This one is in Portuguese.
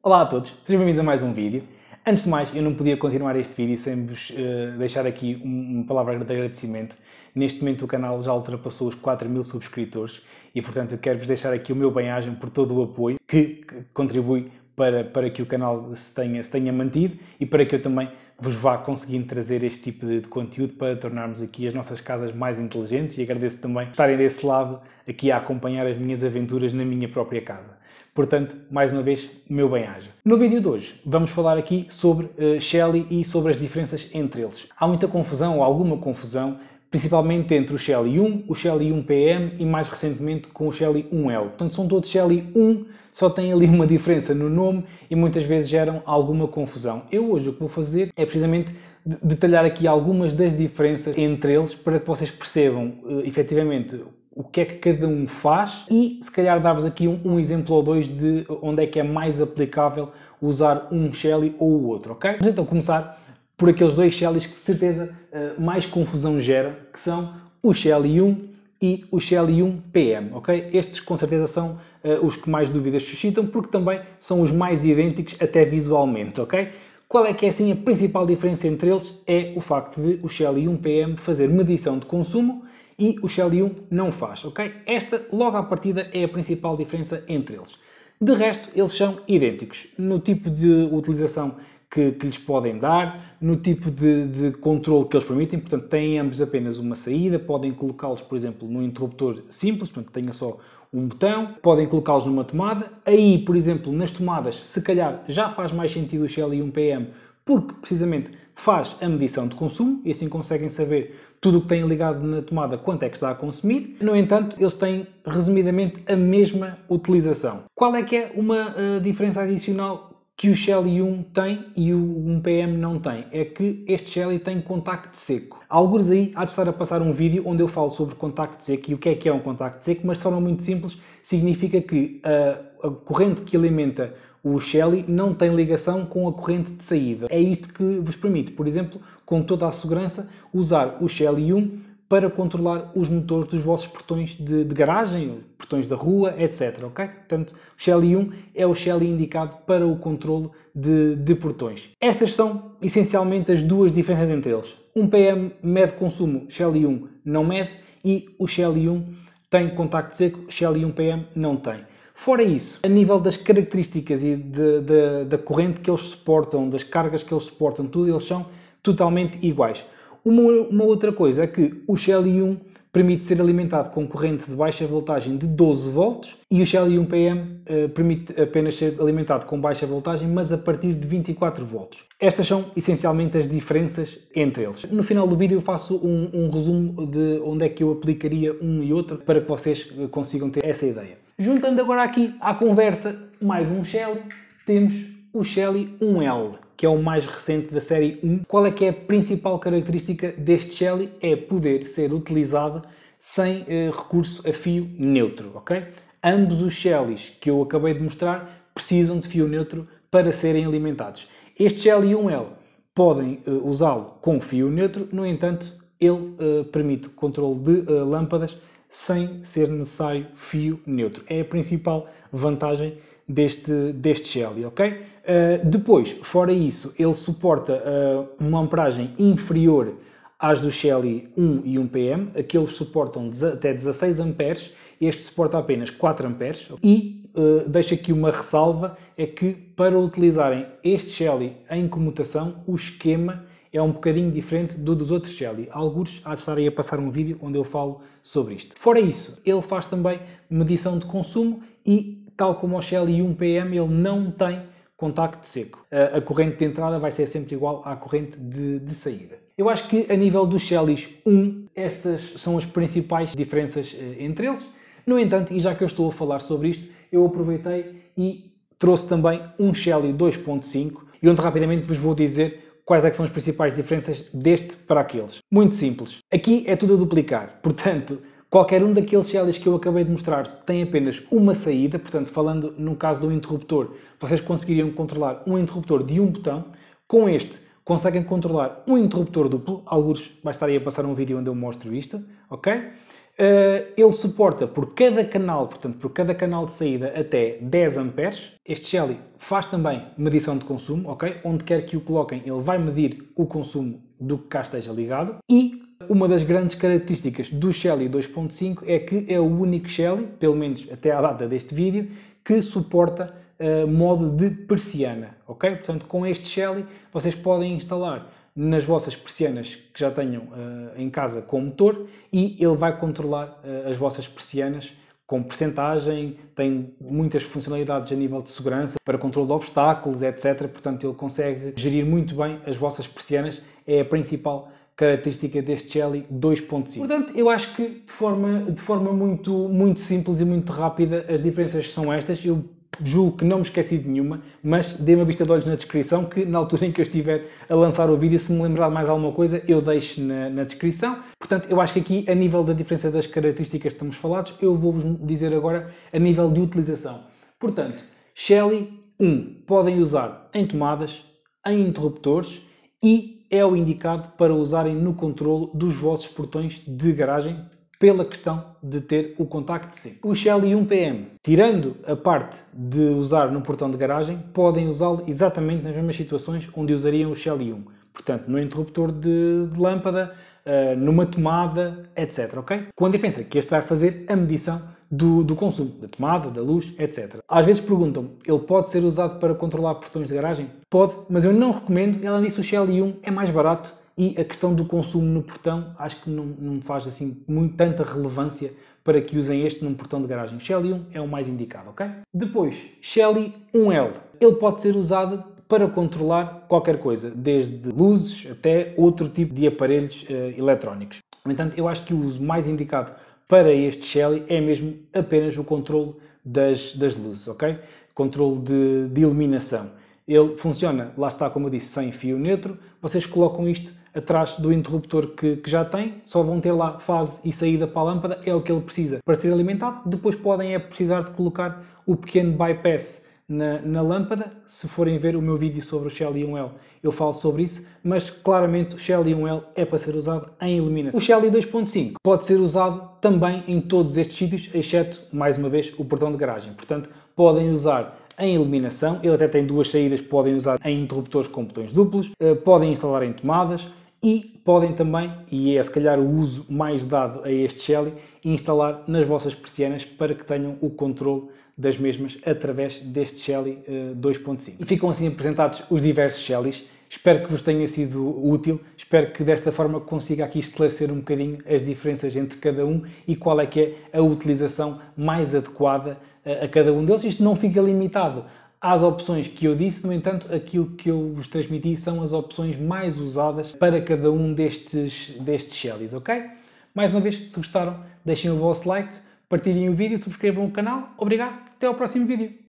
Olá a todos, sejam bem-vindos a mais um vídeo. Antes de mais, eu não podia continuar este vídeo sem vos uh, deixar aqui uma palavra de agradecimento. Neste momento o canal já ultrapassou os 4 mil subscritores e, portanto, eu quero-vos deixar aqui o meu bem por todo o apoio que, que contribui para, para que o canal se tenha, se tenha mantido e para que eu também vos vá conseguindo trazer este tipo de, de conteúdo para tornarmos aqui as nossas casas mais inteligentes e agradeço também estarem desse lado aqui a acompanhar as minhas aventuras na minha própria casa. Portanto, mais uma vez, meu bem-aja. No vídeo de hoje, vamos falar aqui sobre uh, eh, Shelley e sobre as diferenças entre eles. Há muita confusão, ou alguma confusão, principalmente entre o Shelly 1, o Shelly 1PM e mais recentemente com o Shelly 1L. Portanto, são todos Shelly 1, só tem ali uma diferença no nome e muitas vezes geram alguma confusão. Eu hoje o que vou fazer é precisamente detalhar aqui algumas das diferenças entre eles para que vocês percebam uh, efetivamente o que é que cada um faz e se calhar dar-vos aqui um, um, exemplo ou dois de onde é que é mais aplicável usar um Shelly ou o outro, ok? Vamos então começar por aqueles dois Shellys que de certeza eh, mais confusão gera, que são o Shelly 1 e o Shelly 1 PM, ok? Estes com certeza são uh, os que mais dúvidas suscitam porque também são os mais idênticos até visualmente, ok? Qual é que é assim a principal diferença entre eles? É o facto de o Shelly 1 PM fazer medição de consumo e o Shell 1 não faz, ok? Esta, logo à partida, é a principal diferença entre eles. De resto, eles são idênticos no tipo de utilização que, que lhes podem dar, no tipo de, de controle que eles permitem, portanto, têm ambos apenas uma saída, podem colocá-los, por exemplo, num interruptor simples, portanto, tenha só um botão, podem colocá-los numa tomada. Aí, por exemplo, nas tomadas, se calhar já faz mais sentido o Shell 1 PM porque precisamente faz a medição de consumo e assim conseguem saber tudo o que têm ligado na tomada, quanto é que está a consumir. No entanto, eles têm resumidamente a mesma utilização. Qual é que é uma uh, diferença adicional que o Shelly 1 tem e o 1PM não tem? É que este Shelly tem contacto seco. Alguns aí há de estar a passar um vídeo onde eu falo sobre contacto seco e o que é que é um contacto seco, mas de forma muito simples significa que uh, a corrente que alimenta o Shelly não tem ligação com a corrente de saída. É isto que vos permite, por exemplo, com toda a segurança, usar o Shelly 1 para controlar os motores dos vossos portões de, de, garagem, portões da rua, etc. Ok? Portanto, o Shelly 1 é o Shelly indicado para o controle de, de portões. Estas são essencialmente as duas diferenças entre eles. Um PM mede consumo, Shelly 1 não mede, e o Shelly 1 tem contacto seco, Shelly 1 PM não tem. Fora isso, a nível das características e de, de, da corrente que eles suportam, das cargas que eles suportam, tudo, eles são totalmente iguais. Uma, uma outra coisa é que o Shell 1 permite ser alimentado com corrente de baixa voltagem de 12 volts e o Shell 1PM eh, permite apenas ser alimentado com baixa voltagem, mas a partir de 24 volts. Estas são essencialmente as diferenças entre eles. No final do vídeo eu faço um, um resumo de onde é que eu aplicaria um e outro para que vocês eh, consigam ter essa ideia. Juntando agora aqui à conversa mais um Shelly, temos o Shelly 1L, que é o mais recente da série 1. Qual é que é a principal característica deste Shelly? É poder ser utilizado sem eh, recurso a fio neutro, ok? Ambos os Shellys que eu acabei de mostrar precisam de fio neutro para serem alimentados. Este Shelly 1L podem eh, usá-lo com fio neutro, no entanto, ele eh, permite o controle de eh, lâmpadas sem ser necessário fio neutro. É a principal vantagem deste, deste Shelly, ok? Uh, depois, fora isso, ele suporta uh, uma amperagem inferior às do Shelly 1 e 1PM, aqueles suportam até 16 amperes, este suporta apenas 4 amperes e uh, deixo aqui uma ressalva, é que para utilizarem este Shelly em comutação, o esquema é um bocadinho diferente do dos outros Shelly. Alguns há de estar aí a passar um vídeo onde eu falo sobre isto. Fora isso, ele faz também medição de consumo e, tal como o Shelly 1PM, ele não tem contacto seco. A, corrente de entrada vai ser sempre igual à corrente de, de saída. Eu acho que a nível dos Shellys 1, estas são as principais diferenças eh, entre eles. No entanto, e já que eu estou a falar sobre isto, eu aproveitei e trouxe também um Shelly 2.5 e onde rapidamente vos vou dizer quais é são as principais diferenças deste para aqueles. Muito simples. Aqui é tudo a duplicar, portanto, qualquer um daqueles shells que eu acabei de mostrar tem apenas uma saída, portanto, falando no caso do interruptor, vocês conseguiriam controlar um interruptor de um botão. Com este, conseguem controlar um interruptor duplo, alguns vai estar aí a passar um vídeo onde eu mostro isto, ok? Uh, ele suporta por cada canal, portanto, por cada canal de saída até 10 amperes. Este Shelly faz também medição de consumo, ok? Onde quer que o coloquem, ele vai medir o consumo do que cá esteja ligado. E uma das grandes características do Shelly 2.5 é que é o único Shelly, pelo menos até à data deste vídeo, que suporta eh, modo de persiana, ok? Portanto, com este Shelly vocês podem instalar nas vossas persianas que já tenham uh, em casa com motor e ele vai controlar uh, as vossas persianas com percentagem, tem muitas funcionalidades a nível de segurança, para controle de obstáculos, etc. Portanto, ele consegue gerir muito bem as vossas persianas, é a principal característica deste Shelly 2.5. Portanto, eu acho que de forma, de forma muito, muito simples e muito rápida as diferenças são estas. Eu julgo que não me esqueci de nenhuma, mas dê uma vista de olhos na descrição que na altura em que eu estiver a lançar o vídeo, se me lembrar mais alguma coisa, eu deixo na, na descrição. Portanto, eu acho que aqui, a nível da diferença das características que estamos falados, eu vou-vos dizer agora a nível de utilização. Portanto, Shelly 1 podem usar em tomadas, em interruptores e é o indicado para usarem no controle dos vossos portões de garagem pela questão de ter o contacto C. O Shell 1PM, tirando a parte de usar no portão de garagem, podem usá-lo exatamente nas mesmas situações onde usariam o Shell 1. Portanto, no interruptor de, de lâmpada, eh, numa tomada, etc. Okay? Com a diferença que este vai fazer a medição do, do, consumo, da tomada, da luz, etc. Às vezes perguntam, ele pode ser usado para controlar portões de garagem? Pode, mas eu não recomendo. além disso, o Shell 1 é mais barato e a questão do consumo no portão acho que não, não faz assim muito, tanta relevância para que usem este num portão de garagem. Shelly 1 é o mais indicado, ok? Depois, Shelly 1L. Ele pode ser usado para controlar qualquer coisa, desde luzes até outro tipo de aparelhos uh, eletrónicos. No entanto, eu acho que o uso mais indicado para este Shelly é mesmo apenas o controle das, das luzes, ok? Controle de, de iluminação. Ele funciona, lá está, como eu disse, sem fio neutro. Vocês colocam isto atrás do interruptor que, que, já tem, só vão ter lá fase e saída para a lâmpada, é o que ele precisa para ser alimentado. Depois podem é precisar de colocar o pequeno bypass na, na, lâmpada, se forem ver o meu vídeo sobre o Shell I1L, eu falo sobre isso, mas claramente o Shell I1L é para ser usado em iluminação. O Shell I2.5 pode ser usado também em todos estes sítios, exceto, mais uma vez, o portão de garagem. Portanto, podem usar em iluminação, ele até tem duas saídas, podem usar em interruptores com botões duplos, eh, podem instalar em tomadas, e podem também, e é se calhar o uso mais dado a este Shelly, instalar nas vossas persianas para que tenham o controle das mesmas através deste Shelly 2.5. Eh, e ficam assim apresentados os diversos Shellys. Espero que vos tenha sido útil, espero que desta forma consiga aqui esclarecer um bocadinho as diferenças entre cada um e qual é que é a utilização mais adequada eh, a cada um deles. Isto não fica limitado às opções que eu disse, no entanto, aquilo que eu vos transmiti são as opções mais usadas para cada um destes, destes Shellys, ok? Mais uma vez, se gostaram, deixem o vosso like, Partilhem o vídeo, subscrevam o canal. Obrigado, até ao próximo vídeo.